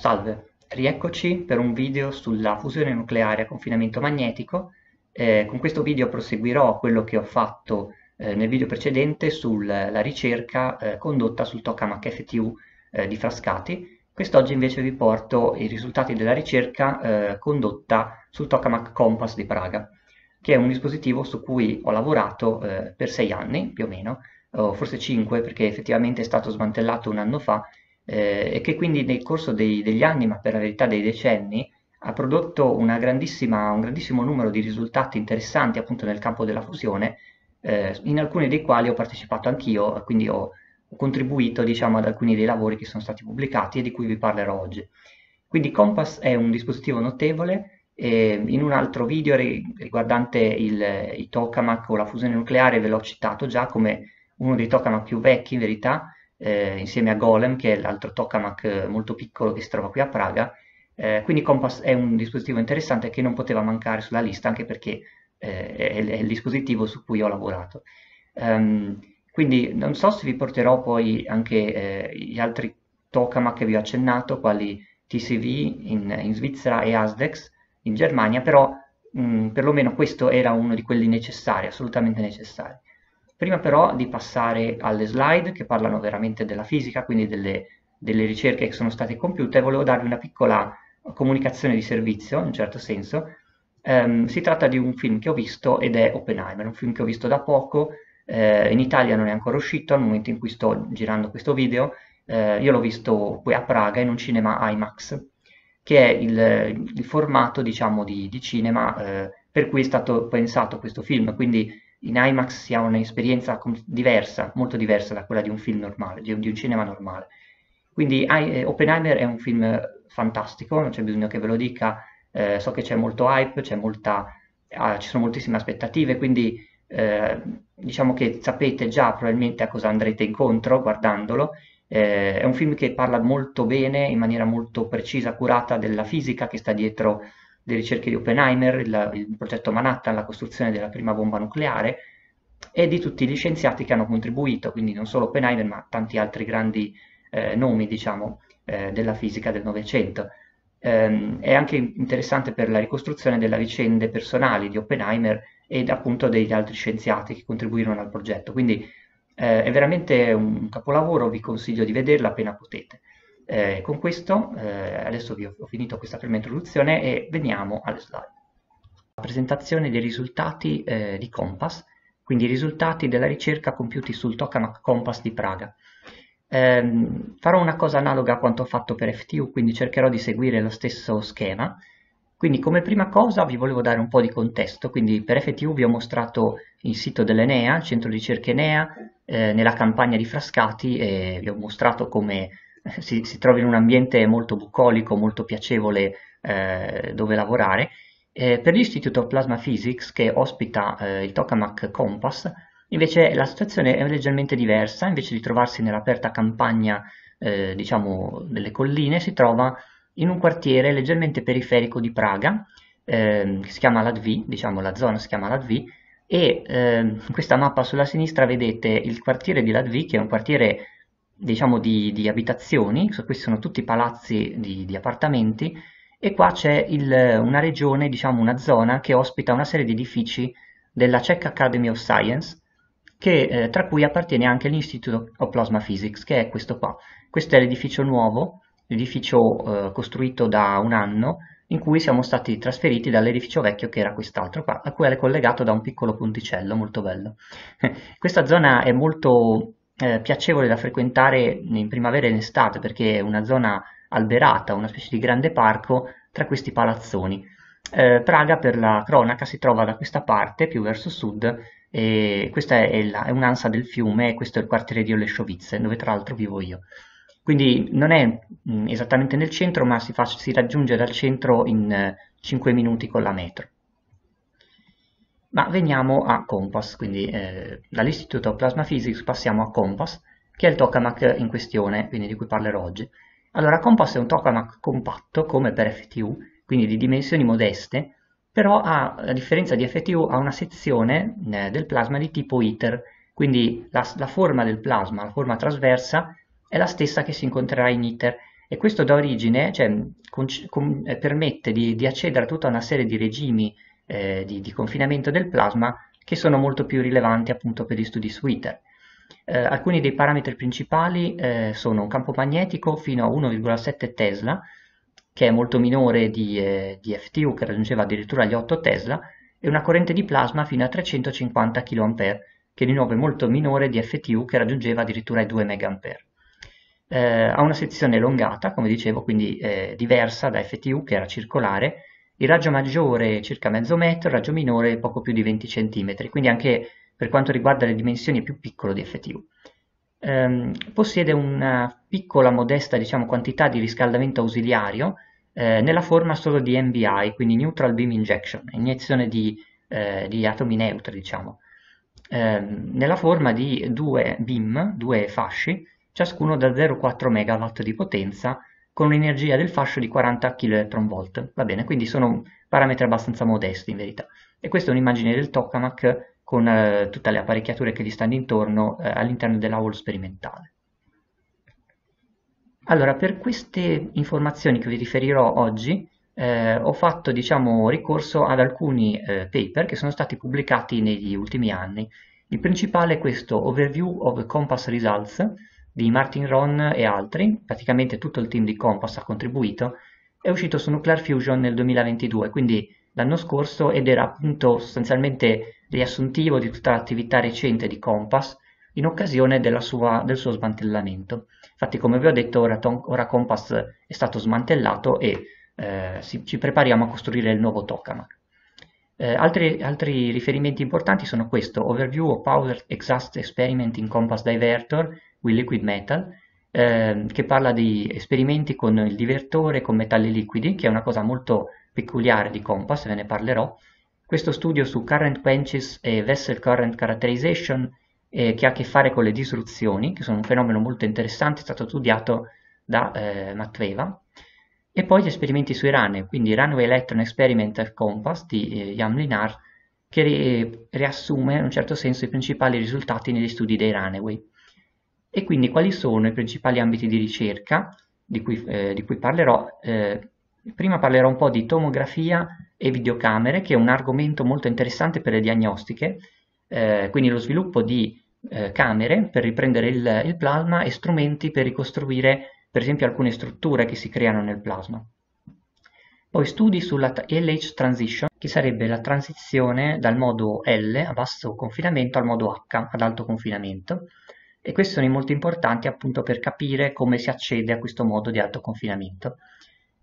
Salve, rieccoci per un video sulla fusione nucleare a confinamento magnetico. Eh, con questo video proseguirò quello che ho fatto eh, nel video precedente sulla ricerca eh, condotta sul tokamak FTU eh, di Frascati. Quest'oggi invece vi porto i risultati della ricerca eh, condotta sul tokamak Compass di Praga, che è un dispositivo su cui ho lavorato eh, per sei anni più o meno, o forse cinque perché effettivamente è stato smantellato un anno fa eh, e che quindi nel corso dei, degli anni, ma per la verità dei decenni, ha prodotto un grandissimo numero di risultati interessanti appunto nel campo della fusione, eh, in alcuni dei quali ho partecipato anch'io, quindi ho, ho contribuito diciamo, ad alcuni dei lavori che sono stati pubblicati e di cui vi parlerò oggi. Quindi Compass è un dispositivo notevole, e in un altro video riguardante il, i tokamak o la fusione nucleare ve l'ho citato già come uno dei tokamak più vecchi in verità, eh, insieme a Golem, che è l'altro tokamak eh, molto piccolo che si trova qui a Praga. Eh, quindi Compass è un dispositivo interessante che non poteva mancare sulla lista, anche perché eh, è, è, il dispositivo su cui ho lavorato. Um, quindi non so se vi porterò poi anche eh, gli altri tokamak che vi ho accennato, quali TCV in, in Svizzera e ASDEX in Germania, però mh, mm, perlomeno questo era uno di quelli necessari, assolutamente necessari. Prima però di passare alle slide che parlano veramente della fisica, quindi delle, delle ricerche che sono state compiute, volevo darvi una piccola comunicazione di servizio, in un certo senso. Um, si tratta di un film che ho visto ed è Oppenheimer, un film che ho visto da poco, eh, in Italia non è ancora uscito al momento in cui sto girando questo video, eh, io l'ho visto poi a Praga in un cinema IMAX, che è il, il formato diciamo, di, di cinema eh, per cui è stato pensato questo film, quindi in IMAX si ha un'esperienza diversa, molto diversa da quella di un film normale, di un, di un cinema normale. Quindi I, eh, Oppenheimer è un film fantastico, non c'è bisogno che ve lo dica, eh, so che c'è molto hype, c'è molta, ah, ci sono moltissime aspettative, quindi eh, diciamo che sapete già probabilmente a cosa andrete incontro guardandolo. Eh, è un film che parla molto bene, in maniera molto precisa, curata, della fisica che sta dietro le ricerche di Oppenheimer, il, il progetto Manhattan, la costruzione della prima bomba nucleare e di tutti gli scienziati che hanno contribuito, quindi non solo Oppenheimer ma tanti altri grandi eh, nomi diciamo, eh, della fisica del Novecento. Ehm, è anche interessante per la ricostruzione delle vicende personali di Oppenheimer e appunto degli altri scienziati che contribuirono al progetto, quindi eh, è veramente un capolavoro, vi consiglio di vederla appena potete. Eh, con questo eh, adesso vi ho, ho, finito questa prima introduzione e veniamo alle slide. La presentazione dei risultati eh, di Compass, quindi i risultati della ricerca compiuti sul tokamak Compass di Praga. Ehm, farò una cosa analoga a quanto ho fatto per FTU, quindi cercherò di seguire lo stesso schema. Quindi come prima cosa vi volevo dare un po' di contesto, quindi per FTU vi ho mostrato il sito dell'Enea, il centro di ricerca Enea, eh, nella campagna di Frascati e vi ho mostrato come si, si trovi in un ambiente molto bucolico, molto piacevole eh, dove lavorare. Eh, per l'Institute of Plasma Physics, che ospita eh, il Tokamak Compass, invece la situazione è leggermente diversa, invece di trovarsi nell'aperta campagna, eh, diciamo, delle colline, si trova in un quartiere leggermente periferico di Praga, ehm, che si chiama Ladvi, diciamo la zona si chiama Latvi, e in ehm, questa mappa sulla sinistra vedete il quartiere di Latvi, che è un quartiere diciamo, di, di, abitazioni, questi sono tutti palazzi di, di appartamenti, e qua c'è una regione, diciamo una zona che ospita una serie di edifici della Czech Academy of Science, che, eh, tra cui appartiene anche l'Institute of Plasma Physics, che è questo qua. Questo è l'edificio nuovo, l'edificio eh, costruito da un anno, in cui siamo stati trasferiti dall'edificio vecchio che era quest'altro qua, a cui è collegato da un piccolo ponticello molto bello. Questa zona è molto eh, piacevole da frequentare in primavera e in estate perché è una zona alberata, una specie di grande parco tra questi palazzoni. Eh, Praga per la cronaca si trova da questa parte, più verso sud, e questa è, la, è un'ansa del fiume e questo è il quartiere di Olesciovice, dove tra l'altro vivo io. Quindi non è mh, mm, esattamente nel centro, ma si, fa, si raggiunge dal centro in eh, 5 minuti con la metro. Ma veniamo a Compass, quindi eh, dall'Istitute Plasma Physics passiamo a Compass, che è il tokamak in questione, quindi di cui parlerò oggi. Allora, Compass è un tokamak compatto, come per FTU, quindi di dimensioni modeste, però ha, a differenza di FTU ha una sezione eh, del plasma di tipo ITER, quindi la, la, forma del plasma, la forma trasversa, è la stessa che si incontrerà in ITER e questo dà origine, cioè con, con, eh, permette di, di accedere a tutta una serie di regimi eh, di, di, confinamento del plasma che sono molto più rilevanti appunto per gli studi su ITER. Eh, alcuni dei parametri principali eh, sono un campo magnetico fino a 1,7 Tesla, che è molto minore di, eh, di FTU che raggiungeva addirittura gli 8 Tesla, e una corrente di plasma fino a 350 kA, che di nuovo è molto minore di FTU che raggiungeva addirittura i 2 mA. Eh, ha una sezione elongata, come dicevo, quindi eh, diversa da FTU che era circolare il raggio maggiore è circa mezzo metro, il raggio minore è poco più di 20 cm, quindi anche per quanto riguarda le dimensioni è più piccolo di FTU. Ehm, possiede una piccola, modesta diciamo, quantità di riscaldamento ausiliario eh, nella forma solo di NBI, quindi Neutral Beam Injection, iniezione di, eh, di atomi neutri, diciamo, ehm, nella forma di due beam, due fasci, ciascuno da 0,4 MW di potenza con un'energia del fascio di 40 kV. Va bene, quindi sono parametri abbastanza modesti in verità. E questa è un'immagine del tokamak con eh, tutte le apparecchiature che gli stanno intorno eh, all'interno della wall sperimentale. Allora, per queste informazioni che vi riferirò oggi, eh, ho fatto diciamo, ricorso ad alcuni eh, paper che sono stati pubblicati negli ultimi anni. Il principale è questo Overview of Compass Results, di Martin Ron e altri, praticamente tutto il team di Compass ha contribuito, è uscito su Nuclear Fusion nel 2022, quindi l'anno scorso, ed era appunto sostanzialmente riassuntivo di tutta l'attività recente di Compass in occasione sua, del suo smantellamento. Infatti, come vi ho detto, ora, ora Compass è stato smantellato e eh, si, ci prepariamo a costruire il nuovo tokamak. Eh, altri, altri riferimenti importanti sono questo, Overview of Power Exhaust Experiment in Compass Divertor, Will Liquid Metal, eh, che parla di esperimenti con il divertore, con metalli liquidi, che è una cosa molto peculiare di Compass, ve ne parlerò. Questo studio su current quenches e vessel current characterization eh, che ha a che fare con le disruzioni, che sono un fenomeno molto interessante, è stato studiato da eh, Matveva. E poi gli esperimenti sui RANE, quindi Runway Electron Experimental Compass di eh, Jan Linar, che ri riassume in un certo senso i principali risultati negli studi dei Runaway. E quindi quali sono i principali ambiti di ricerca di cui, eh, di cui parlerò? Eh, prima parlerò un po' di tomografia e videocamere, che è un argomento molto interessante per le diagnostiche, eh, quindi lo sviluppo di eh, camere per riprendere il, il plasma e strumenti per ricostruire per esempio alcune strutture che si creano nel plasma. Poi studi sulla LH transition, che sarebbe la transizione dal modo L a basso confinamento al modo H ad alto confinamento, e questi sono molto importanti appunto per capire come si accede a questo modo di alto confinamento.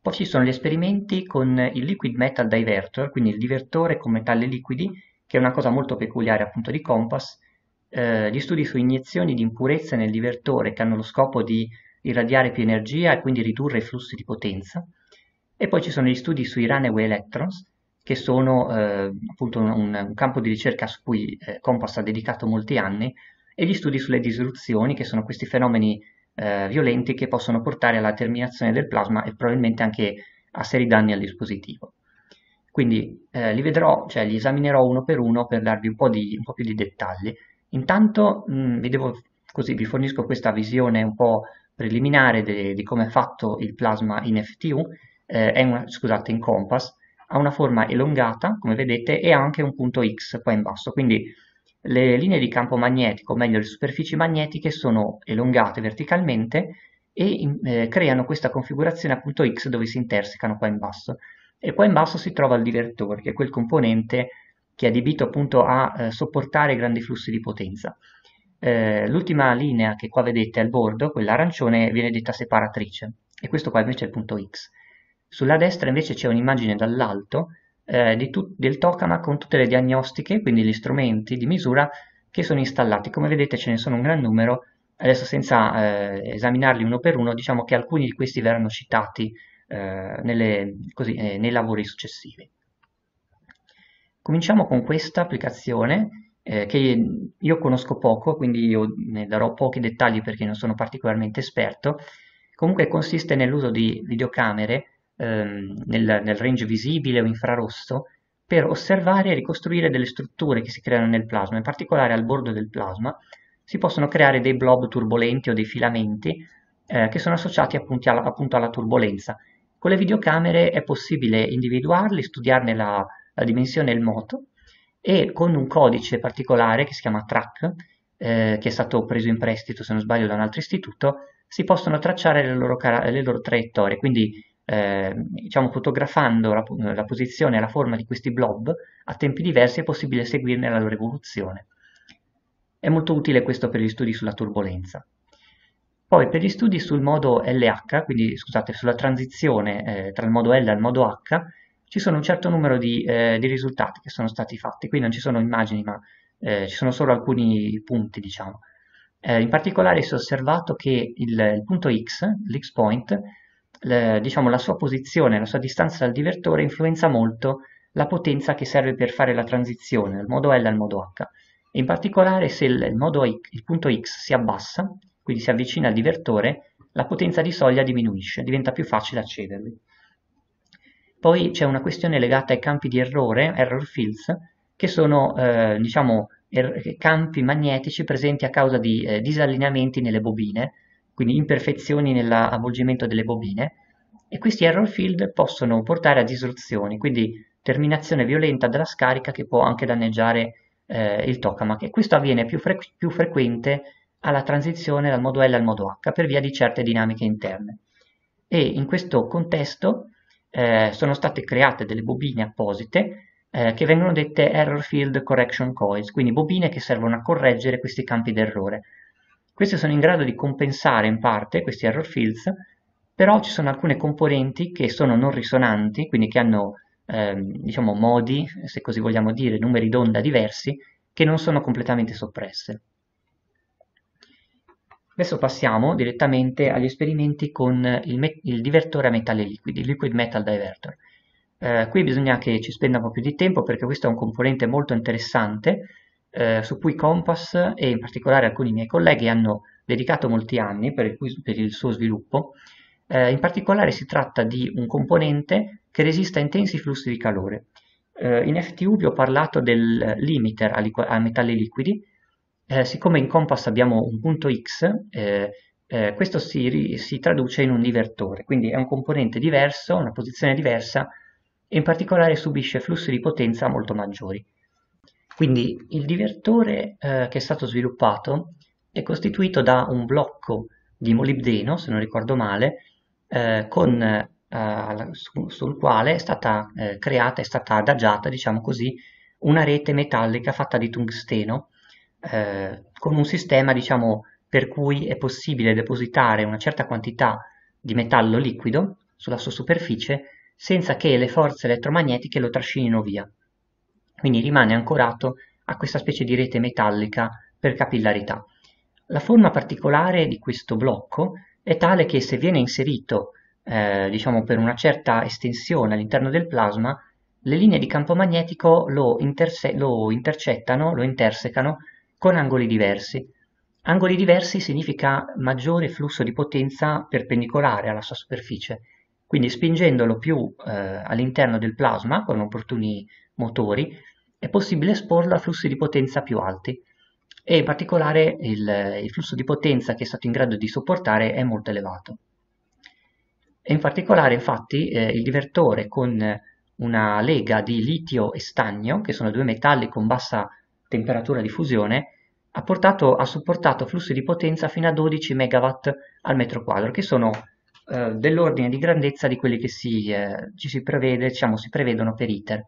Poi ci sono gli esperimenti con il liquid metal diverter, quindi il divertore con metalli liquidi, che è una cosa molto peculiare appunto di Compass, eh, gli studi su iniezioni di impurezze nel divertore che hanno lo scopo di irradiare più energia e quindi ridurre i flussi di potenza, e poi ci sono gli studi sui runaway electrons, che sono eh, appunto un, un, campo di ricerca su cui eh, Compass ha dedicato molti anni, e gli studi sulle disruzioni, che sono questi fenomeni eh, violenti che possono portare alla terminazione del plasma e probabilmente anche a seri danni al dispositivo. Quindi eh, li vedrò, cioè li esaminerò uno per uno per darvi un po', di, un po più di dettagli. Intanto mh, mm, vi, devo, così, vi fornisco questa visione un po' preliminare di come è fatto il plasma in FTU, eh, una, scusate, in Compass, ha una forma elongata, come vedete, e ha anche un punto X qua in basso, quindi le linee di campo magnetico, o meglio le superfici magnetiche, sono elongate verticalmente e in, eh, creano questa configurazione a punto X dove si intersecano qua in basso. E qua in basso si trova il divertore, che è quel componente che è adibito appunto a eh, sopportare grandi flussi di potenza. Eh, L'ultima linea che qua vedete al bordo, quella arancione, viene detta separatrice, e questo qua invece è il punto X. Sulla destra invece c'è un'immagine dall'alto eh, del tokamak con tutte le diagnostiche, quindi gli strumenti di misura che sono installati. Come vedete ce ne sono un gran numero, adesso senza eh, esaminarli uno per uno, diciamo che alcuni di questi verranno citati eh, nelle, così, eh, nei lavori successivi. Cominciamo con questa applicazione eh, che io conosco poco, quindi io ne darò pochi dettagli perché non sono particolarmente esperto, comunque consiste nell'uso di videocamere ehm, nel, nel range visibile o infrarosso per osservare e ricostruire delle strutture che si creano nel plasma, in particolare al bordo del plasma si possono creare dei blob turbolenti o dei filamenti eh, che sono associati appunto alla, appunto alla, turbolenza. Con le videocamere è possibile individuarli, studiarne la, la dimensione e il moto e con un codice particolare che si chiama TRAC, eh, che è stato preso in prestito se non sbaglio da un altro istituto, si possono tracciare le loro, le loro traiettorie, quindi eh, diciamo fotografando la, la, posizione e la forma di questi blob a tempi diversi è possibile seguirne la loro evoluzione. È molto utile questo per gli studi sulla turbolenza. Poi per gli studi sul modo LH, quindi scusate, sulla transizione eh, tra il modo L e il modo H, ci sono un certo numero di, eh, di, risultati che sono stati fatti, qui non ci sono immagini ma eh, ci sono solo alcuni punti diciamo. Eh, in particolare si è osservato che il, il punto X, l'X point, le, diciamo, la sua posizione, la sua distanza dal divertore influenza molto la potenza che serve per fare la transizione dal modo L al modo H. In particolare se il, il, il punto X si abbassa, quindi si avvicina al divertore, la potenza di soglia diminuisce, diventa più facile accedervi. Poi c'è una questione legata ai campi di errore, error fields, che sono eh, diciamo, er, campi magnetici presenti a causa di eh, disallineamenti nelle bobine, quindi imperfezioni nell'avvolgimento delle bobine, e questi error field possono portare a disruzioni, quindi terminazione violenta della scarica che può anche danneggiare eh, il tokamak. E questo avviene più, fre più frequente alla transizione dal modo L al modo H per via di certe dinamiche interne. E in questo contesto eh, sono state create delle bobine apposite eh, che vengono dette Error Field Correction Coils, quindi bobine che servono a correggere questi campi d'errore. Queste sono in grado di compensare in parte questi error fields, però ci sono alcune componenti che sono non risonanti, quindi che hanno ehm, diciamo modi, se così vogliamo dire, numeri d'onda diversi, che non sono completamente soppresse. Adesso passiamo direttamente agli esperimenti con il, il divertore a metalli liquidi, il Liquid Metal Divertor. Eh, qui bisogna che ci spenda un po' più di tempo perché questo è un componente molto interessante eh, su cui Compass e in particolare alcuni miei colleghi hanno dedicato molti anni per il, per il suo sviluppo. Eh, in particolare si tratta di un componente che resiste a intensi flussi di calore. Eh, in FTU vi ho parlato del limiter a, liqu- a metalli liquidi. Eh, siccome in Compass abbiamo un punto X, eh, eh, questo si, ri- si traduce in un divertore, quindi è un componente diverso, una posizione diversa, e in particolare subisce flussi di potenza molto maggiori. Quindi il divertore eh, che è stato sviluppato è costituito da un blocco di molibdeno, se non ricordo male, eh, con, eh, su, sul quale è stata eh, creata, è stata adagiata, diciamo così, una rete metallica fatta di tungsteno, eh, con un sistema, diciamo, per cui è possibile depositare una certa quantità di metallo liquido sulla sua superficie senza che le forze elettromagnetiche lo trascinino via quindi rimane ancorato a questa specie di rete metallica per capillarità. La forma particolare di questo blocco è tale che se viene inserito eh, diciamo per una certa estensione all'interno del plasma, le linee di campo magnetico lo, interse lo intercettano, lo intersecano con angoli diversi. Angoli diversi significa maggiore flusso di potenza perpendicolare alla sua superficie, quindi spingendolo più eh, all'interno del plasma con opportuni motori, è possibile esporla a flussi di potenza più alti e in particolare il, il flusso di potenza che è stato in grado di sopportare è molto elevato. E in particolare infatti eh, il divertore con una lega di litio e stagno, che sono due metalli con bassa temperatura di fusione, ha, portato, ha supportato flussi di potenza fino a 12 MW al metro quadro, che sono eh, dell'ordine di grandezza di quelli che si, eh, ci si, prevede, diciamo, si prevedono per ITER.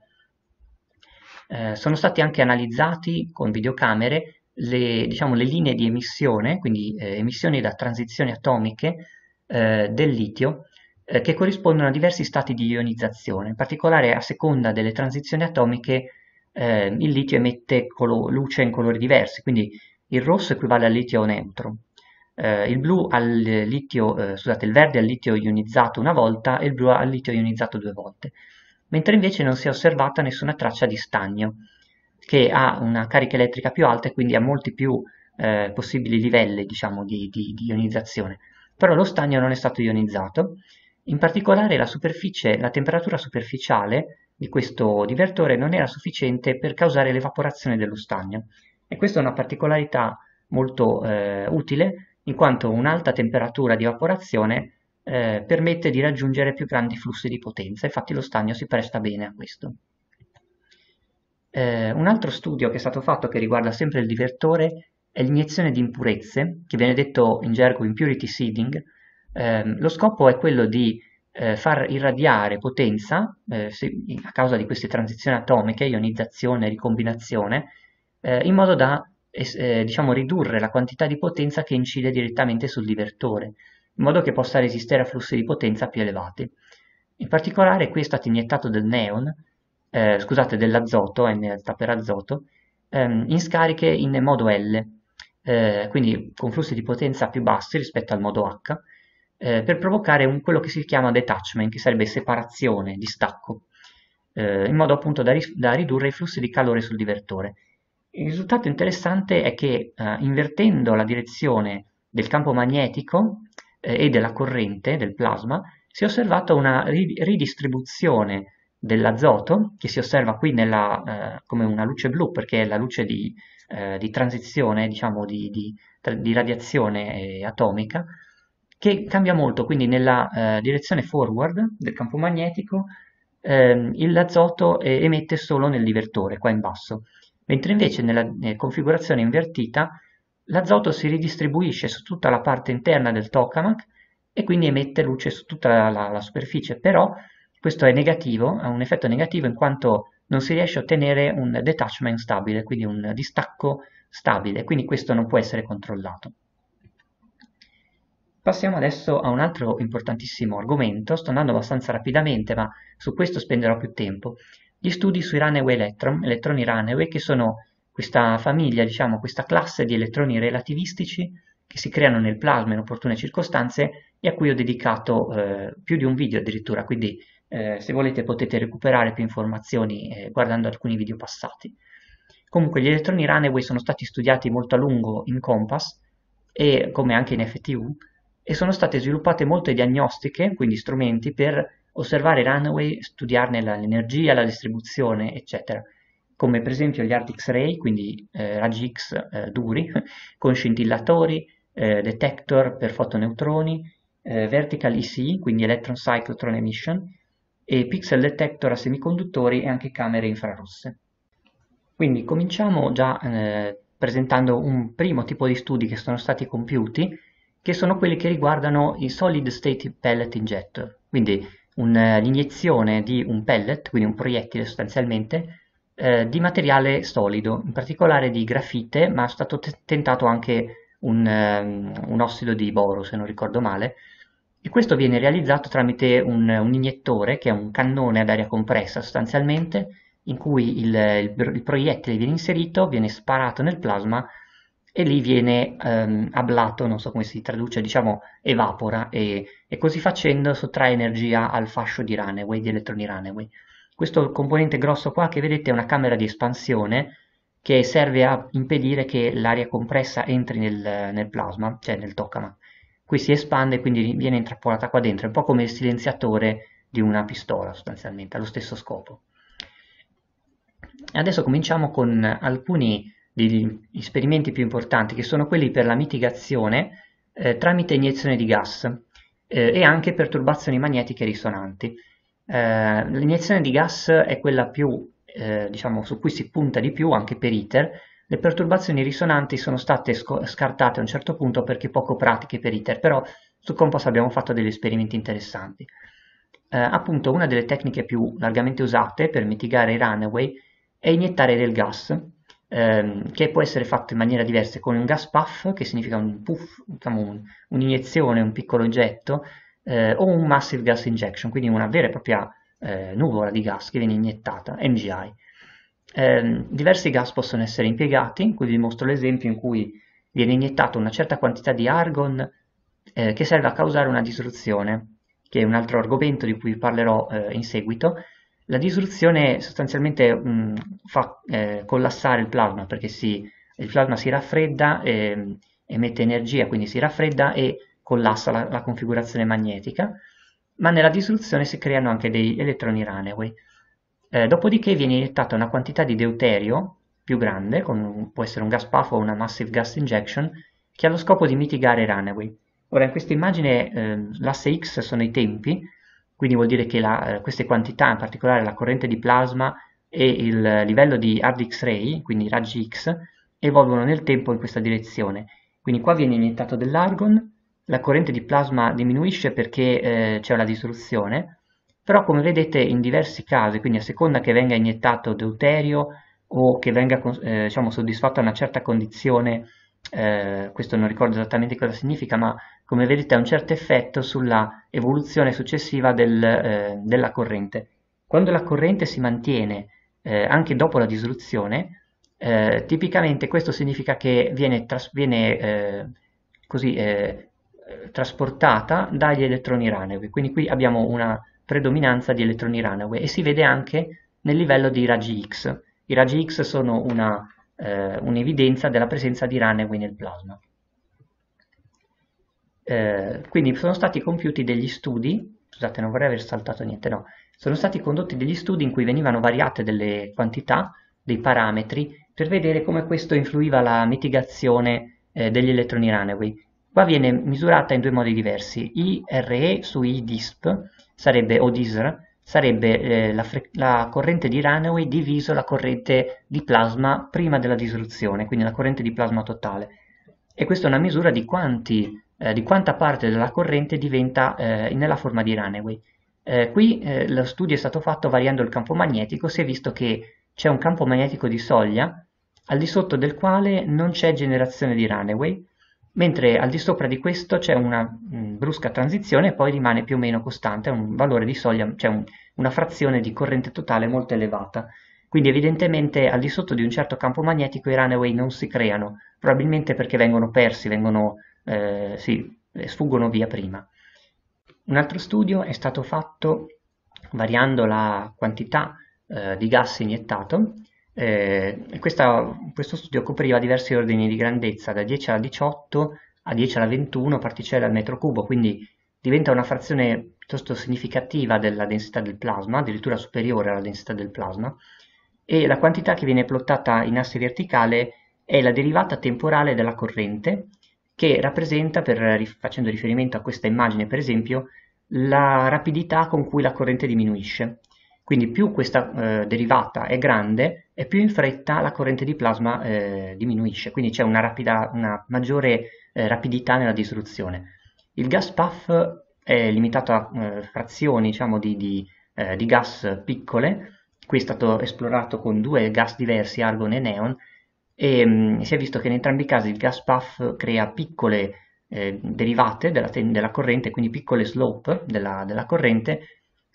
Eh, sono stati anche analizzati con videocamere le, diciamo, le linee di emissione, quindi eh, emissioni da transizioni atomiche eh, del litio, eh, che corrispondono a diversi stati di ionizzazione. In particolare, a seconda delle transizioni atomiche, eh, il litio emette luce in colori diversi, quindi il rosso equivale al litio neutro, eh, il blu al litio, eh, scusate, il verde al litio ionizzato una volta e il blu al litio ionizzato due volte mentre invece non si è osservata nessuna traccia di stagno, che ha una carica elettrica più alta e quindi ha molti più eh, possibili livelli diciamo, di, di, di ionizzazione. Però lo stagno non è stato ionizzato, in particolare la, la temperatura superficiale di questo divertore non era sufficiente per causare l'evaporazione dello stagno. E questa è una particolarità molto eh, utile, in quanto un'alta temperatura di evaporazione eh, permette di raggiungere più grandi flussi di potenza, infatti lo stagno si presta bene a questo. Eh, un altro studio che è stato fatto che riguarda sempre il divertore è l'iniezione di impurezze, che viene detto in gergo impurity seeding. Eh, lo scopo è quello di eh, far irradiare potenza eh, se, a causa di queste transizioni atomiche, ionizzazione e ricombinazione, eh, in modo da eh, diciamo, ridurre la quantità di potenza che incide direttamente sul divertore in modo che possa resistere a flussi di potenza più elevati. In particolare qui è stato iniettato del neon, eh, scusate, dell'azoto, N alta per azoto, ehm, in scariche in modo L, eh, quindi con flussi di potenza più bassi rispetto al modo H, eh, per provocare un, quello che si chiama detachment, che sarebbe separazione, distacco, eh, in modo appunto da, ri da, ridurre i flussi di calore sul divertore. Il risultato interessante è che eh, invertendo la direzione del campo magnetico eh, e della corrente del plasma, si è osservata una ridistribuzione dell'azoto, che si osserva qui nella, eh, come una luce blu, perché è la luce di, eh, di transizione, diciamo, di, di, di radiazione eh, atomica, che cambia molto, quindi nella eh, direzione forward del campo magnetico ehm, l'azoto eh, emette solo nel divertore, qua in basso, mentre invece nella configurazione invertita l'azoto si ridistribuisce su tutta la parte interna del tokamak e quindi emette luce su tutta la, la, la superficie, però questo è negativo, ha un effetto negativo in quanto non si riesce a ottenere un detachment stabile, quindi un distacco stabile, quindi questo non può essere controllato. Passiamo adesso a un altro importantissimo argomento, sto andando abbastanza rapidamente ma su questo spenderò più tempo, gli studi sui runaway electron, elettroni runaway che sono questa famiglia, diciamo, questa classe di elettroni relativistici che si creano nel plasma in opportune circostanze e a cui ho dedicato eh, più di un video addirittura, quindi eh, se volete potete recuperare più informazioni eh, guardando alcuni video passati. Comunque gli elettroni Runaway sono stati studiati molto a lungo in Compass e come anche in FTU e sono state sviluppate molte diagnostiche, quindi strumenti per osservare i Runaway, studiarne l'energia, la distribuzione, eccetera come per esempio gli arti X-ray, quindi eh, raggi X eh, duri, con scintillatori, eh, detector per fotoneutroni, eh, vertical EC, quindi electron cyclotron emission, e pixel detector a semiconduttori e anche camere infrarosse. Quindi cominciamo già eh, presentando un primo tipo di studi che sono stati compiuti, che sono quelli che riguardano i solid state pellet injector, quindi eh, l'iniezione di un pellet, quindi un proiettile sostanzialmente, eh, di materiale solido, in particolare di grafite, ma è stato tentato anche un, um, un, ossido di boro, se non ricordo male, e questo viene realizzato tramite un, un iniettore, che è un cannone ad aria compressa sostanzialmente, in cui il, il, il proiettile viene inserito, viene sparato nel plasma e lì viene ehm, ablato, non so come si traduce, diciamo evapora e, e così facendo sottrae energia al fascio di Runaway, di elettroni Runaway. Questo componente grosso qua che vedete è una camera di espansione che serve a impedire che l'aria compressa entri nel, nel plasma, cioè nel tokamak. Qui si espande e quindi viene intrappolata qua dentro, è un po' come il silenziatore di una pistola sostanzialmente, ha lo stesso scopo. Adesso cominciamo con alcuni degli esperimenti più importanti che sono quelli per la mitigazione eh, tramite iniezione di gas eh, e anche perturbazioni magnetiche risonanti. Eh, l'iniezione di gas è quella più, eh, diciamo, su cui si punta di più anche per ITER. Le perturbazioni risonanti sono state scartate a un certo punto perché poco pratiche per ITER, però su Compass abbiamo fatto degli esperimenti interessanti. Eh, appunto, una delle tecniche più largamente usate per mitigare i runaway è iniettare del gas, ehm, che può essere fatto in maniera diversa con un gas puff, che significa un puff, diciamo un, un'iniezione, un piccolo getto, eh, o un Massive Gas Injection, quindi una vera e propria eh, nuvola di gas che viene iniettata, MGI. Eh, diversi gas possono essere impiegati, qui vi mostro l'esempio in cui viene iniettata una certa quantità di argon eh, che serve a causare una disruzione, che è un altro argomento di cui parlerò eh, in seguito. La disruzione sostanzialmente mh, mm, fa eh, collassare il plasma perché si, il plasma si raffredda, ehm, emette energia, quindi si raffredda e collassa la, la configurazione magnetica, ma nella dissoluzione si creano anche dei elettroni Runaway. Eh, dopodiché viene iniettata una quantità di deuterio più grande, un, può essere un gas puff o una massive gas injection, che ha lo scopo di mitigare Runaway. Ora in questa immagine eh, l'asse X sono i tempi, quindi vuol dire che la, eh, queste quantità, in particolare la corrente di plasma e il livello di hard X-ray, quindi raggi X, evolvono nel tempo in questa direzione. Quindi qua viene iniettato dell'argon, la corrente di plasma diminuisce perché eh, c'è una dissoluzione, però come vedete in diversi casi, quindi a seconda che venga iniettato deuterio o che venga eh, diciamo, soddisfatta una certa condizione, eh, questo non ricordo esattamente cosa significa, ma come vedete ha un certo effetto sulla evoluzione successiva del, eh, della corrente. Quando la corrente si mantiene eh, anche dopo la dissoluzione, eh, tipicamente questo significa che viene, viene così, eh, trasportata dagli elettroni Runaway, quindi qui abbiamo una predominanza di elettroni Runaway e si vede anche nel livello di raggi X. I raggi X sono eh, un'evidenza eh, un della presenza di Runaway nel plasma. Eh, quindi sono stati compiuti degli studi, scusate non vorrei aver saltato niente, no, sono stati condotti degli studi in cui venivano variate delle quantità, dei parametri, per vedere come questo influiva la mitigazione eh, degli elettroni Runaway Qua viene misurata in due modi diversi. IRE su IDISP sarebbe, o sarebbe eh, la, la, corrente di Runaway diviso la corrente di plasma prima della disruzione, quindi la corrente di plasma totale. E questa è una misura di, quanti, eh, di quanta parte della corrente diventa eh, nella forma di Runaway. Eh, qui eh, lo studio è stato fatto variando il campo magnetico, si è visto che c'è un campo magnetico di soglia al di sotto del quale non c'è generazione di Runaway, mentre al di sopra di questo c'è una mh, mm, brusca transizione e poi rimane più o meno costante, un valore di soglia, cioè un, una frazione di corrente totale molto elevata. Quindi evidentemente al di sotto di un certo campo magnetico i runaway non si creano, probabilmente perché vengono persi, vengono, eh, sì, eh, sfuggono via prima. Un altro studio è stato fatto variando la quantità eh, di gas iniettato eh, questa, questo studio copriva diversi ordini di grandezza, da 10 alla 18 a 10 alla 21 particelle al metro cubo, quindi diventa una frazione piuttosto significativa della densità del plasma, addirittura superiore alla densità del plasma, e la quantità che viene plottata in asse verticale è la derivata temporale della corrente, che rappresenta, per, facendo riferimento a questa immagine per esempio, la rapidità con cui la corrente diminuisce. Quindi più questa eh, derivata è grande e più in fretta la corrente di plasma eh, diminuisce, quindi c'è una, una, maggiore eh, rapidità nella distruzione. Il gas puff è limitato a eh, frazioni diciamo, di, di, eh, di, gas piccole, qui è stato esplorato con due gas diversi, argon e neon, e mh, mm, si è visto che in entrambi i casi il gas puff crea piccole eh, derivate della, della, corrente, quindi piccole slope della, della corrente,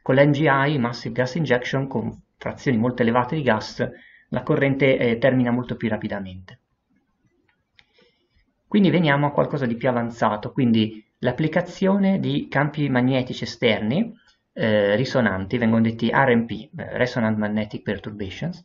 con l'MGI, Massive Gas Injection, con frazioni molto elevate di gas, la corrente eh, termina molto più rapidamente. Quindi veniamo a qualcosa di più avanzato, quindi l'applicazione di campi magnetici esterni eh, risonanti, vengono detti RMP, eh, Resonant Magnetic Perturbations,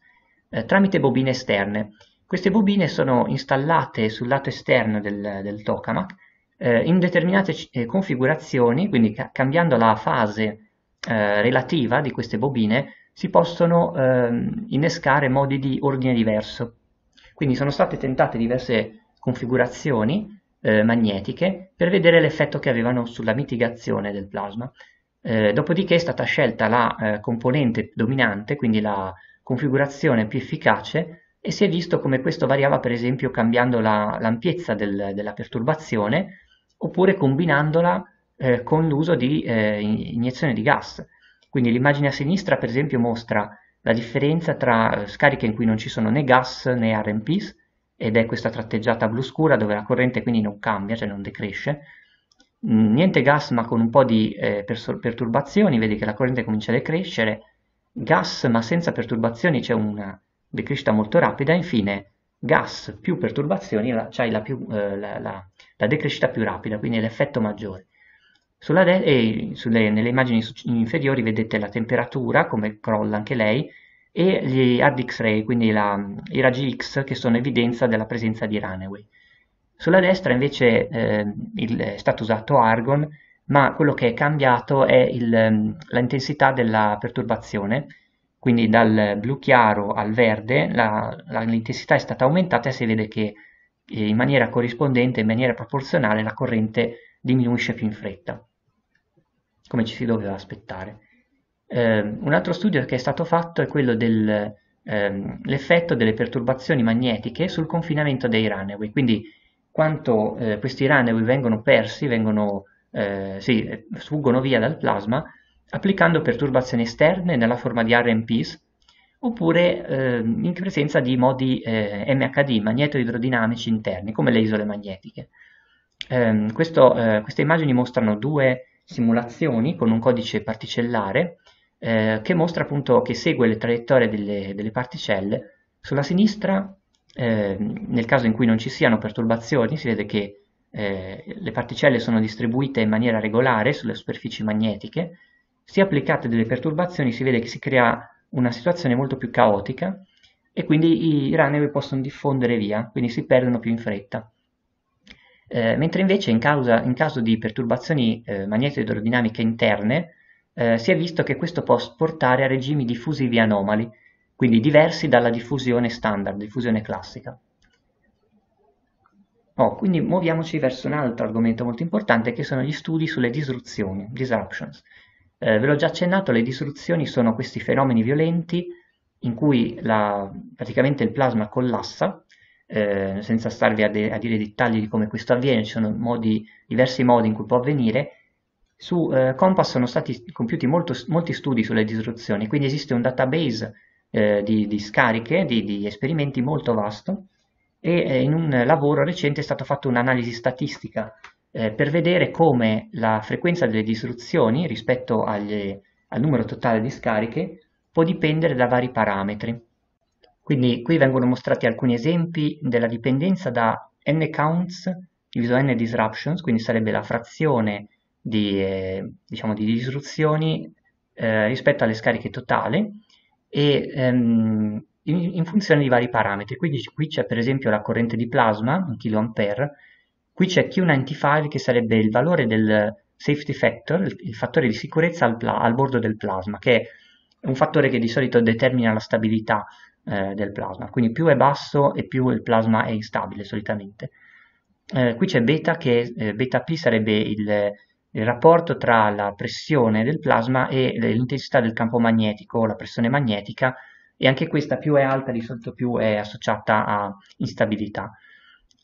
eh, tramite bobine esterne. Queste bobine sono installate sul lato esterno del, del tokamak eh, in determinate eh, configurazioni, quindi ca cambiando la fase eh, relativa di queste bobine si possono eh, innescare modi di ordine diverso. Quindi sono state tentate diverse configurazioni eh, magnetiche per vedere l'effetto che avevano sulla mitigazione del plasma. Eh, dopodiché è stata scelta la eh, componente dominante, quindi la configurazione più efficace, e si è visto come questo variava per esempio cambiando l'ampiezza la, del, della perturbazione oppure combinandola eh, con l'uso di eh, iniezione di gas. Quindi l'immagine a sinistra per esempio mostra la differenza tra eh, scariche in cui non ci sono né gas né RMPs ed è questa tratteggiata blu scura dove la corrente quindi non cambia, cioè non decresce. Mm, niente gas ma con un po' di eh, perturbazioni, vedi che la corrente comincia a decrescere. Gas ma senza perturbazioni c'è una decrescita molto rapida. Infine gas più perturbazioni, c'hai la, eh, la, la, la decrescita più rapida, quindi l'effetto maggiore. Sulla e sulle, nelle immagini inferiori vedete la temperatura, come crolla anche lei, e gli hard X-ray, quindi la, i raggi X che sono evidenza della presenza di runaway. Sulla destra invece eh, il, è stato usato argon, ma quello che è cambiato è l'intensità ehm, della perturbazione, quindi dal blu chiaro al verde l'intensità è stata aumentata e si vede che eh, in maniera corrispondente, in maniera proporzionale, la corrente è diminuisce più in fretta, come ci si doveva aspettare. Eh, un altro studio che è stato fatto è quello dell'effetto ehm, delle perturbazioni magnetiche sul confinamento dei runaway, quindi quanto eh, questi runaway vengono persi, vengono, eh, sì, eh, sfuggono via dal plasma, applicando perturbazioni esterne nella forma di RMPs, oppure eh, in presenza di modi eh, MHD, magnetoidrodinamici interni, come le isole magnetiche ehm, questo, eh, queste immagini mostrano due simulazioni con un codice particellare eh, che mostra appunto che segue le traiettorie delle, delle particelle. Sulla sinistra, eh, nel caso in cui non ci siano perturbazioni, si vede che eh, le particelle sono distribuite in maniera regolare sulle superfici magnetiche. Se applicate delle perturbazioni si vede che si crea una situazione molto più caotica e quindi i ranewi possono diffondere via, quindi si perdono più in fretta. Eh, mentre invece in, causa, in, caso di perturbazioni eh, magneto-idrodinamiche interne eh, si è visto che questo può portare a regimi diffusivi anomali, quindi diversi dalla diffusione standard, diffusione classica. Oh, quindi muoviamoci verso un altro argomento molto importante che sono gli studi sulle disruzioni, disruptions. Eh, ve l'ho già accennato, le disruzioni sono questi fenomeni violenti in cui la, praticamente il plasma collassa eh, senza starvi a, de- a dire dettagli di come questo avviene, ci sono modi, diversi modi in cui può avvenire, su eh, Compass sono stati compiuti molto, molti studi sulle disruzioni, quindi esiste un database eh, di, di, scariche, di, di, esperimenti molto vasto e eh, in un lavoro recente è stata fatta un'analisi statistica eh, per vedere come la frequenza delle disruzioni rispetto agli, al numero totale di scariche può dipendere da vari parametri. Quindi qui vengono mostrati alcuni esempi della dipendenza da n counts diviso n disruptions, quindi sarebbe la frazione di, eh, diciamo di disruzioni eh, rispetto alle scariche totali e ehm, in, in, funzione di vari parametri. Quindi qui c'è per esempio la corrente di plasma, in kiloampere, qui c'è Q95 che sarebbe il valore del safety factor, il, il fattore di sicurezza al, al bordo del plasma, che è un fattore che di solito determina la stabilità eh, del plasma. Quindi più è basso e più il plasma è instabile solitamente. Eh, qui c'è beta, che eh, beta P sarebbe il, il, rapporto tra la pressione del plasma e l'intensità del campo magnetico, la pressione magnetica, e anche questa più è alta di solito più è associata a instabilità.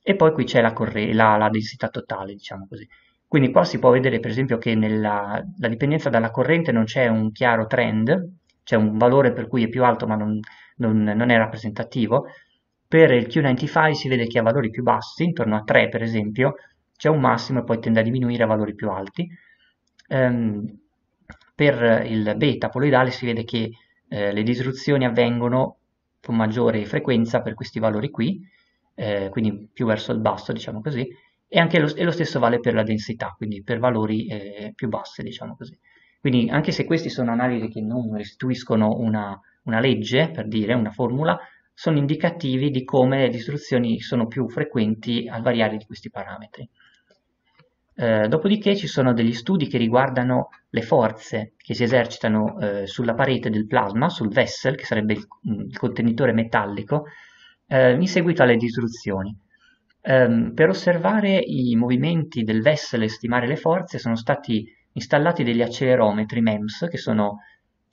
E poi qui c'è la, la, la densità totale, diciamo così. Quindi qua si può vedere per esempio che nella dipendenza dalla corrente non c'è un chiaro trend, c'è un valore per cui è più alto ma non, non, non è rappresentativo. Per il Q95 si vede che a valori più bassi, intorno a 3 per esempio, c'è un massimo e poi tende a diminuire a valori più alti. Um, per il beta poloidale si vede che eh, le disruzioni avvengono con maggiore frequenza per questi valori qui, eh, quindi più verso il basso, diciamo così, e, lo, e lo, stesso vale per la densità, quindi per valori eh, più bassi, diciamo così. Quindi anche se queste sono analisi che non restituiscono una, una legge, per dire, una formula, sono indicativi di come le distruzioni sono più frequenti al variare di questi parametri. Eh, dopodiché ci sono degli studi che riguardano le forze che si esercitano eh, sulla parete del plasma, sul vessel, che sarebbe il, mm, il contenitore metallico, eh, in seguito alle distruzioni. Ehm, per osservare i movimenti del vessel e stimare le forze sono stati installati degli accelerometri MEMS, che sono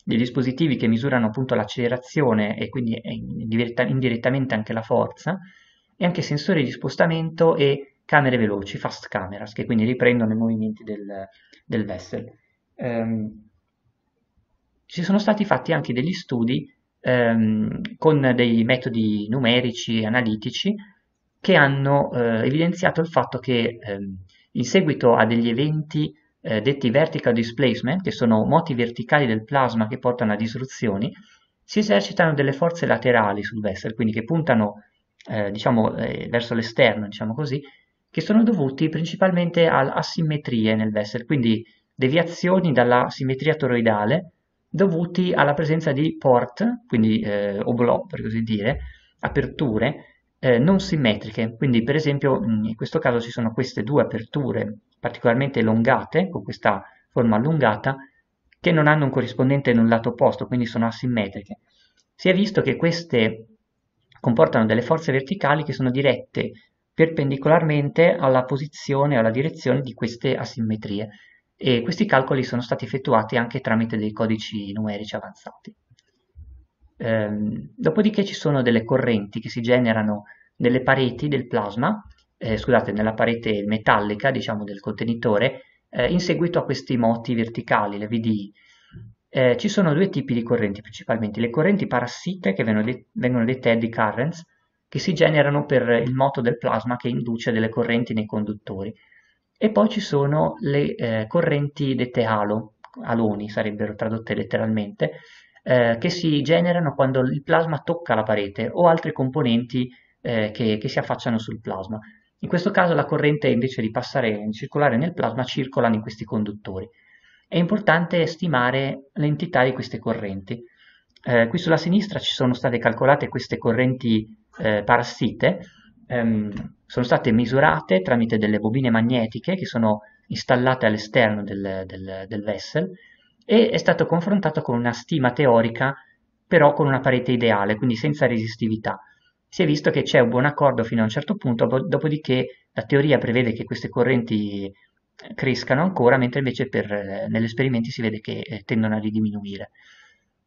dei dispositivi che misurano appunto l'accelerazione e quindi eh, indirettamente anche la forza, e anche sensori di spostamento e camere veloci, fast cameras, che quindi riprendono i movimenti del, del vessel. Um, ci sono stati fatti anche degli studi um, con dei metodi numerici e analitici che hanno uh, evidenziato il fatto che um, in seguito a degli eventi eh, detti vertical displacement, che sono moti verticali del plasma che portano a disruzioni, si esercitano delle forze laterali sul vessel, quindi che puntano eh, diciamo, eh, verso l'esterno, diciamo così, che sono dovuti principalmente a asimmetrie nel vessel, quindi deviazioni dalla simmetria toroidale dovuti alla presenza di port, quindi eh, oblò per così dire, aperture, eh, non simmetriche, quindi per esempio mm, in questo caso ci sono queste due aperture particolarmente elongate, con questa forma allungata, che non hanno un corrispondente nel lato opposto, quindi sono asimmetriche. Si è visto che queste comportano delle forze verticali che sono dirette perpendicolarmente alla posizione, alla direzione di queste asimmetrie e questi calcoli sono stati effettuati anche tramite dei codici numerici avanzati. Ehm, dopodiché ci sono delle correnti che si generano nelle pareti del plasma, eh, scusate, nella parete metallica, diciamo, del contenitore, eh, in seguito a questi moti verticali, le VDI. Eh, ci sono due tipi di correnti principalmente, le correnti parassite che vengono, de vengono dette eddy currents, che si generano per il moto del plasma che induce delle correnti nei conduttori. E poi ci sono le eh, correnti dette halo, aloni sarebbero tradotte letteralmente, eh, che si generano quando il plasma tocca la parete o altre componenti eh, che, che, si affacciano sul plasma. In questo caso la corrente invece di passare in circolare nel plasma circola in questi conduttori. È importante stimare l'entità di queste correnti. Eh, qui sulla sinistra ci sono state calcolate queste correnti eh, parassite, ehm, sono state misurate tramite delle bobine magnetiche che sono installate all'esterno del, del, del vessel e è stato confrontato con una stima teorica però con una parete ideale, quindi senza resistività. Si è visto che c'è un buon accordo fino a un certo punto, dopodiché la teoria prevede che queste correnti eh, crescano ancora, mentre invece per, eh, negli esperimenti si vede che eh, tendono a ridiminuire.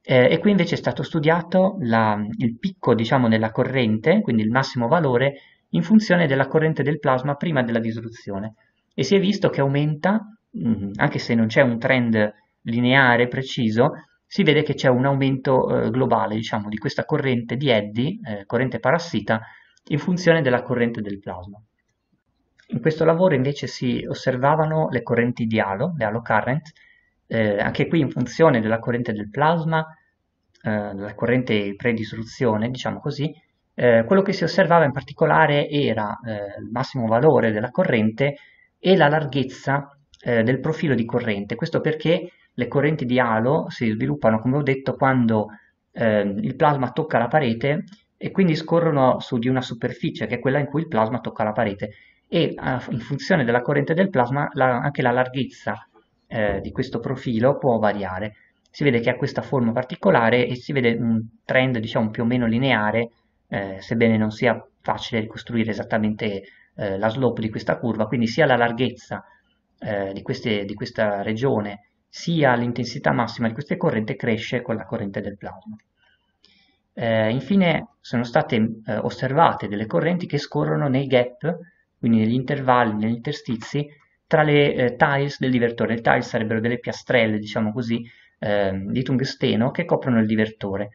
Eh, e qui invece è stato studiato la, il picco diciamo, della corrente, quindi il massimo valore, in funzione della corrente del plasma prima della risoluzione. E si è visto che aumenta, mm, anche se non c'è un trend lineare preciso, si vede che c'è un aumento eh, globale diciamo, di questa corrente di eddy, eh, corrente parassita, in funzione della corrente del plasma. In questo lavoro invece si osservavano le correnti di halo, le halo current, eh, anche qui in funzione della corrente del plasma, eh, la corrente predisruzione, diciamo così, eh, quello che si osservava in particolare era eh, il massimo valore della corrente e la larghezza del profilo di corrente. Questo perché le correnti di halo si sviluppano, come ho detto, quando eh, il plasma tocca la parete e quindi scorrono su di una superficie che è quella in cui il plasma tocca la parete e in funzione della corrente del plasma la, anche la larghezza eh, di questo profilo può variare. Si vede che ha questa forma particolare e si vede un trend diciamo più o meno lineare, eh, sebbene non sia facile ricostruire esattamente eh, la slope di questa curva, quindi sia la larghezza eh, di, queste, di questa regione sia l'intensità massima di queste correnti cresce con la corrente del plasma. Eh, infine sono state eh, osservate delle correnti che scorrono nei gap, quindi negli intervalli, negli interstizi, tra le eh, tiles del divertore. Le tiles sarebbero delle piastrelle, diciamo così, ehm, di tungsteno che coprono il divertore.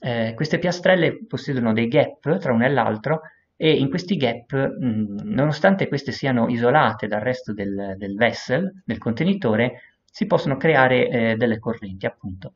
Eh, queste piastrelle possiedono dei gap tra uno e l'altro e in questi gap, mh, mm, nonostante queste siano isolate dal resto del, del vessel, del contenitore, si possono creare eh, delle correnti, appunto.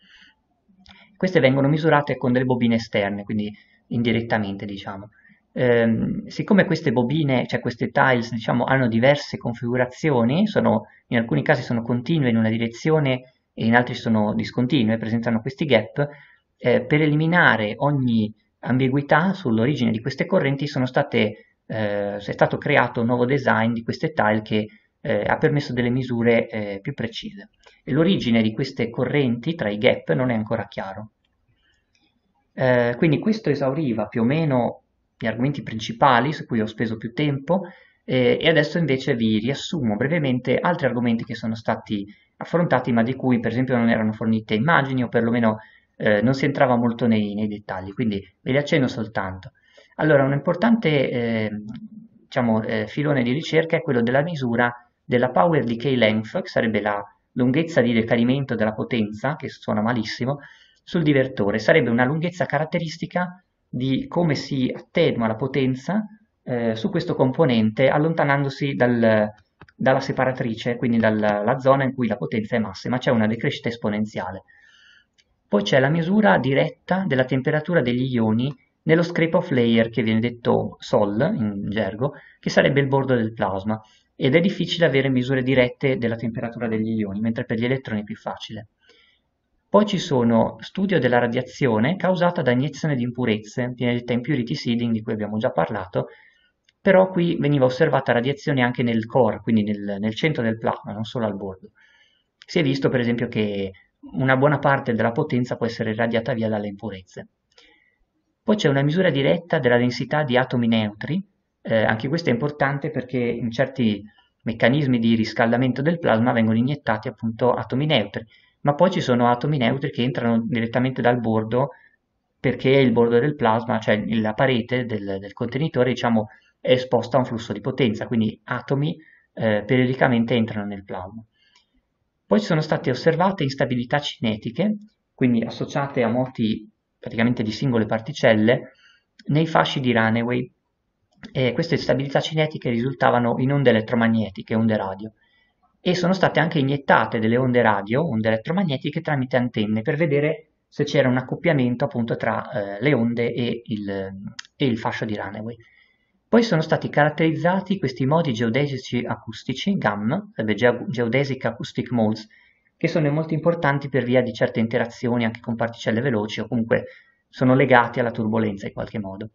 Queste vengono misurate con delle bobine esterne, quindi indirettamente, diciamo. Ehm, siccome queste bobine, cioè queste tiles, diciamo, hanno diverse configurazioni, sono, in alcuni casi sono continue in una direzione e in altri sono discontinue, presentano questi gap, eh, per eliminare ogni ambiguità sull'origine di queste correnti sono state, eh, è stato creato un nuovo design di queste tile che eh, ha permesso delle misure eh, più precise. E l'origine di queste correnti tra i gap non è ancora chiaro. Eh, quindi questo esauriva più o meno gli argomenti principali su cui ho speso più tempo eh, e adesso invece vi riassumo brevemente altri argomenti che sono stati affrontati ma di cui per esempio non erano fornite immagini o perlomeno eh, non si entrava molto nei, nei, dettagli, quindi ve li accenno soltanto. Allora, un importante ehm, diciamo, eh, filone di ricerca è quello della misura della power decay length, che sarebbe la lunghezza di decadimento della potenza, che suona malissimo, sul divertore. Sarebbe una lunghezza caratteristica di come si attenua la potenza eh, su questo componente allontanandosi dal, dalla separatrice, quindi dalla zona in cui la potenza è massima, c'è una decrescita esponenziale. Poi c'è la misura diretta della temperatura degli ioni nello scrape off layer che viene detto SOL in gergo, che sarebbe il bordo del plasma ed è difficile avere misure dirette della temperatura degli ioni, mentre per gli elettroni è più facile. Poi ci sono studio della radiazione causata da iniezione di impurezze, viene detta impurity seeding di cui abbiamo già parlato, però qui veniva osservata radiazione anche nel core, quindi nel, nel centro del plasma, non solo al bordo. Si è visto per esempio che una buona parte della potenza può essere radiata via dalle impurezze. Poi c'è una misura diretta della densità di atomi neutri, eh, anche questo è importante perché in certi meccanismi di riscaldamento del plasma vengono iniettati appunto atomi neutri, ma poi ci sono atomi neutri che entrano direttamente dal bordo perché il bordo del plasma, cioè la parete del, del contenitore, diciamo, è esposta a un flusso di potenza, quindi atomi eh, periodicamente entrano nel plasma. Poi ci sono state osservate instabilità cinetiche, quindi associate a moti praticamente di singole particelle, nei fasci di Runaway, eh, queste stabilità cinetiche risultavano in onde elettromagnetiche, onde radio, e sono state anche iniettate delle onde radio, onde elettromagnetiche, tramite antenne per vedere se c'era un accoppiamento appunto tra eh, le onde e il, e il, fascio di Runaway. Poi sono stati caratterizzati questi modi geodesici acustici, GAM, eh, Geodesic Acoustic Modes, che sono molto importanti per via di certe interazioni anche con particelle veloci o comunque sono legati alla turbolenza in qualche modo.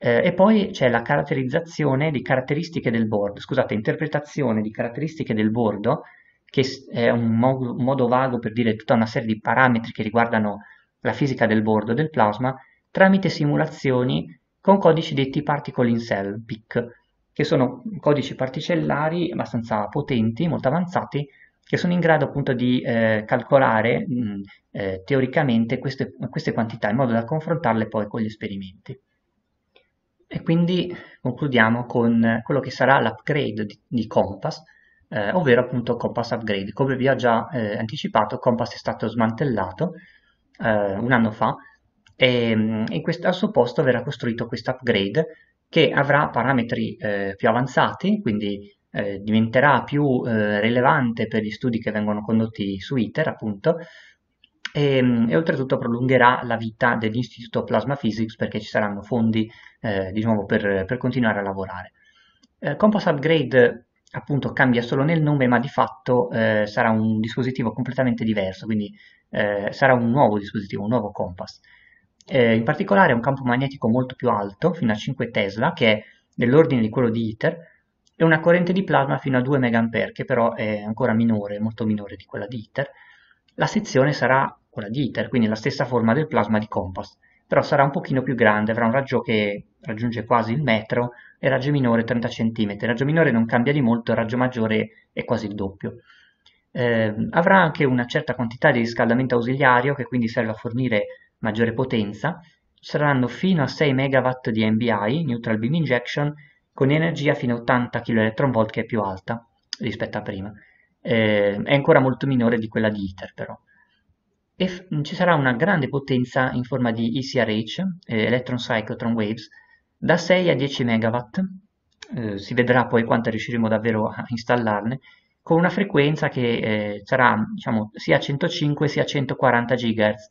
Eh, e poi c'è la caratterizzazione di caratteristiche del bordo, scusate, interpretazione di caratteristiche del bordo, che è un modo, modo vago per dire tutta una serie di parametri che riguardano la fisica del bordo del plasma, tramite simulazioni con codici detti particle in cell, PIC, che sono codici particellari abbastanza potenti, molto avanzati, che sono in grado appunto di eh, calcolare mh, mm, eh, teoricamente queste, queste quantità in modo da confrontarle poi con gli esperimenti. E quindi concludiamo con quello che sarà l'upgrade di, di, Compass, eh, ovvero appunto Compass Upgrade. Come vi ho già eh, anticipato, Compass è stato smantellato eh, un anno fa e in mm, questo, al suo posto verrà costruito questo upgrade che avrà parametri eh, più avanzati, quindi eh, diventerà più eh, rilevante per gli studi che vengono condotti su ITER, appunto, e, ehm, e, oltretutto prolungherà la vita dell'Istituto Plasma Physics perché ci saranno fondi eh, di nuovo per, per, continuare a lavorare. Eh, Compass Upgrade appunto cambia solo nel nome ma di fatto eh, sarà un dispositivo completamente diverso, quindi eh, sarà un nuovo dispositivo, un nuovo Compass. Eh, in particolare ha un campo magnetico molto più alto, fino a 5 Tesla, che è dell'ordine di quello di ITER, e una corrente di plasma fino a 2 mA, che però è ancora minore, molto minore di quella di ITER, la sezione sarà quella di ITER, quindi la stessa forma del plasma di Compass, però sarà un pochino più grande, avrà un raggio che raggiunge quasi il metro e raggio minore 30 cm. Il raggio minore non cambia di molto, il raggio maggiore è quasi il doppio. Eh, avrà anche una certa quantità di riscaldamento ausiliario che quindi serve a fornire maggiore potenza. Ci saranno fino a 6 MW di MBI, Neutral Beam Injection, con energia fino a 80 kV che è più alta rispetto a prima eh, è ancora molto minore di quella di ITER però. E mm, ci sarà una grande potenza in forma di ECRH, eh, Electron Cyclotron Waves, da 6 a 10 MW, eh, si vedrà poi quanto riusciremo davvero a installarne, con una frequenza che eh, sarà diciamo, sia 105 sia 140 GHz.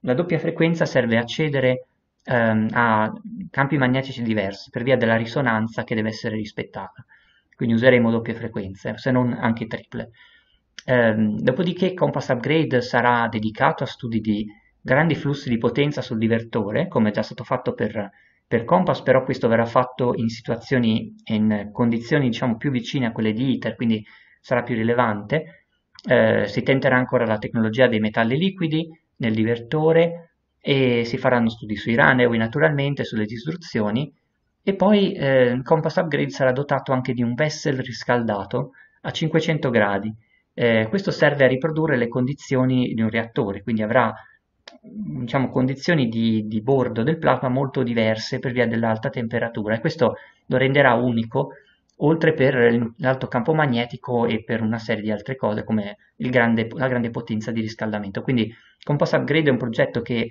La doppia frequenza serve a accedere ehm, a campi magnetici diversi per via della risonanza che deve essere rispettata quindi useremo doppie frequenze, se non anche triple. Ehm, dopodiché Compass Upgrade sarà dedicato a studi di grandi flussi di potenza sul divertore, come è già stato fatto per, per Compass, però questo verrà fatto in situazioni, in condizioni diciamo più vicine a quelle di ITER, quindi sarà più rilevante. Eh, si tenterà ancora la tecnologia dei metalli liquidi nel divertore e si faranno studi sui runaway naturalmente, sulle distruzioni e poi eh, Compass Upgrade sarà dotato anche di un vessel riscaldato a 500 gradi. Eh, questo serve a riprodurre le condizioni di un reattore, quindi avrà diciamo, condizioni di, di bordo del plasma molto diverse per via dell'alta temperatura e questo lo renderà unico oltre per l'alto campo magnetico e per una serie di altre cose come grande, la grande potenza di riscaldamento. Quindi Compass Upgrade è un progetto che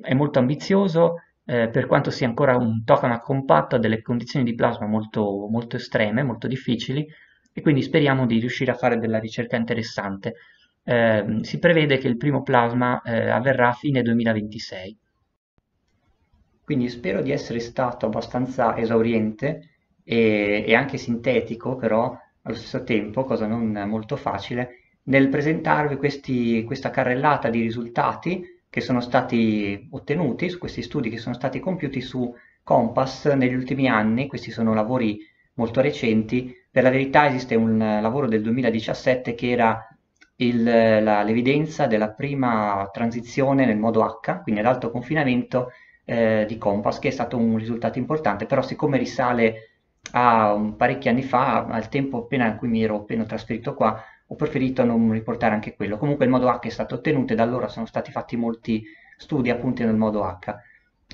è molto ambizioso, eh, per quanto sia ancora un tokamak compatto, ha delle condizioni di plasma molto, molto estreme, molto difficili, e quindi speriamo di riuscire a fare della ricerca interessante. Eh, si prevede che il primo plasma eh, avverrà a fine 2026. Quindi spero di essere stato abbastanza esauriente e, e anche sintetico, però allo stesso tempo, cosa non molto facile, nel presentarvi questi, questa carrellata di risultati che sono stati ottenuti, su questi studi che sono stati compiuti su Compass negli ultimi anni, questi sono lavori molto recenti, per la verità esiste un eh, lavoro del 2017 che era eh, l'evidenza della prima transizione nel modo H, quindi ad alto confinamento eh, di Compass, che è stato un risultato importante, però siccome risale a um, parecchi anni fa, al tempo appena in cui mi ero appena trasferito qua, ho preferito non riportare anche quello. Comunque il modo H è stato ottenuto e da allora sono stati fatti molti studi appunti nel modo H.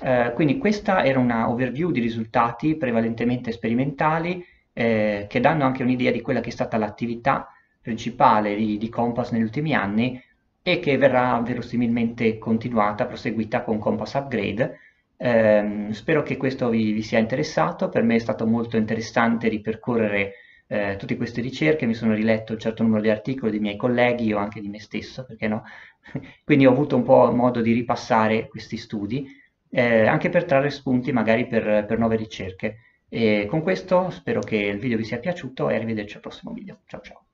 Eh, quindi questa era una overview di risultati prevalentemente sperimentali eh, che danno anche un'idea di quella che è stata l'attività principale di, di Compass negli ultimi anni e che verrà verosimilmente continuata, proseguita con Compass Upgrade. Eh, spero che questo vi, vi sia interessato, per me è stato molto interessante ripercorrere eh, tutte queste ricerche, mi sono riletto un certo numero di articoli dei miei colleghi o anche di me stesso, perché no? Quindi ho avuto un po' modo di ripassare questi studi, eh, anche per trarre spunti magari per, per nuove ricerche. E con questo spero che il video vi sia piaciuto e arrivederci al prossimo video. Ciao ciao!